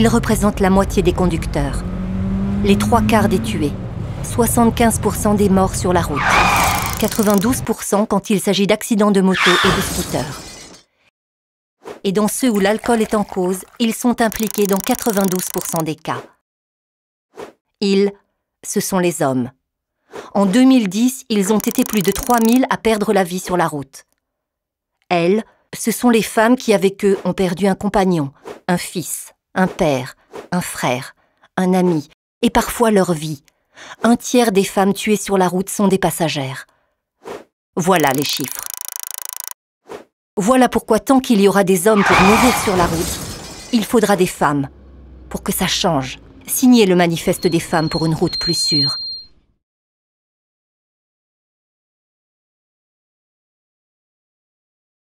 Ils représentent la moitié des conducteurs, les trois quarts des tués, 75% des morts sur la route, 92% quand il s'agit d'accidents de moto et de scooter. Et dans ceux où l'alcool est en cause, ils sont impliqués dans 92% des cas. Ils, ce sont les hommes. En 2010, ils ont été plus de 3000 à perdre la vie sur la route. Elles, ce sont les femmes qui, avec eux, ont perdu un compagnon, un fils un père, un frère, un ami, et parfois leur vie. Un tiers des femmes tuées sur la route sont des passagères. Voilà les chiffres. Voilà pourquoi tant qu'il y aura des hommes pour mourir sur la route, il faudra des femmes pour que ça change. Signez le manifeste des femmes pour une route plus sûre.